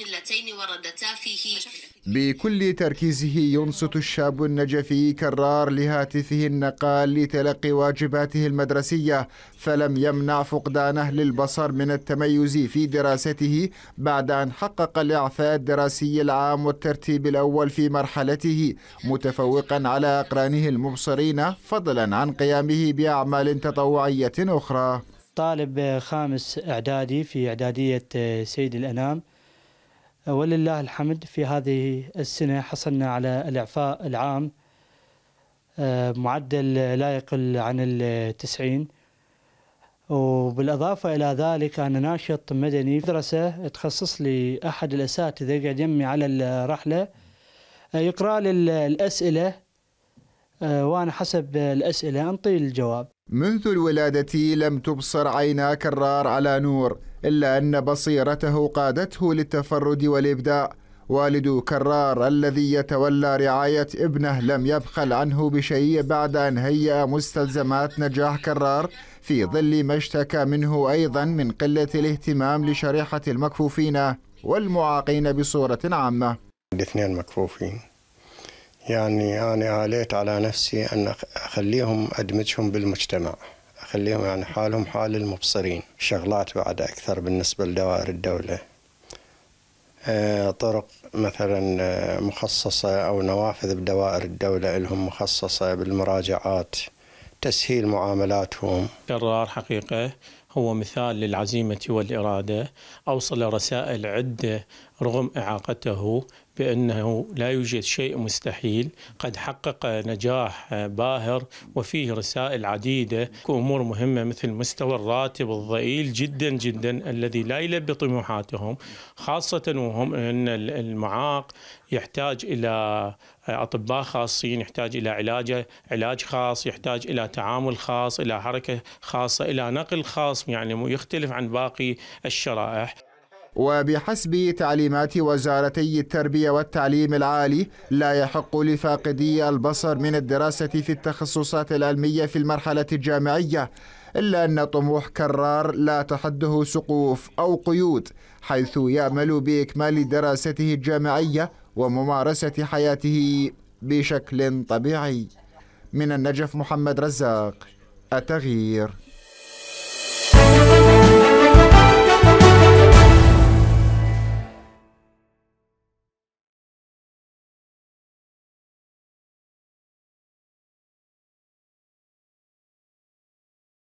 اللتين وردتا فيه بكل تركيزه ينصت الشاب النجفي كرار لهاتفه النقال لتلقي واجباته المدرسية فلم يمنع فقدانه للبصر من التميز في دراسته بعد أن حقق الإعفاء الدراسي العام والترتيب الأول في مرحلته متفوقا على أقرانه المبصرين فضلا عن قيامه بأعمال تطوعية أخرى طالب خامس إعدادي في إعدادية سيد الأنام ولله الحمد في هذه السنة حصلنا على الإعفاء العام آه، معدل لا يقل عن التسعين وبالإضافة إلى ذلك أنا ناشط مدني في مدرسة تخصص لي أحد الأساتذة قاعد يمي على الرحلة يقرأ آه، لي الأسئلة آه، وأنا حسب الأسئلة أنطي الجواب منذ الولادة لم تبصر عينا كرار على نور، إلا أن بصيرته قادته للتفرد والإبداع. والد كرار الذي يتولى رعاية ابنه لم يبخل عنه بشيء بعد أن هيأ مستلزمات نجاح كرار في ظل ما اشتكى منه أيضا من قلة الاهتمام لشريحة المكفوفين والمعاقين بصورة عامة. الاثنين مكفوفين يعني أنا آليت على نفسي أن أخليهم أدمجهم بالمجتمع أخليهم يعني حالهم حال المبصرين شغلات بعد أكثر بالنسبة لدوائر الدولة آه، طرق مثلا آه، مخصصة أو نوافذ بدوائر الدولة لهم مخصصة بالمراجعات تسهيل معاملاتهم قرار حقيقة هو مثال للعزيمة والإرادة أوصل رسائل عدة رغم إعاقته بأنه لا يوجد شيء مستحيل قد حقق نجاح باهر وفيه رسائل عديدة أمور مهمة مثل مستوى الراتب الضئيل جدا جدا الذي لا يلبي طموحاتهم خاصة وهم أن المعاق يحتاج إلى أطباء خاصين يحتاج إلى علاج علاج خاص يحتاج إلى تعامل خاص إلى حركة خاصة إلى نقل خاص يعني يختلف عن باقي الشرائح وبحسب تعليمات وزارتي التربية والتعليم العالي لا يحق لفاقدي البصر من الدراسة في التخصصات العلمية في المرحلة الجامعية إلا أن طموح كرار لا تحده سقوف أو قيود حيث يأمل بإكمال دراسته الجامعية وممارسة حياته بشكل طبيعي من النجف محمد رزاق التغيير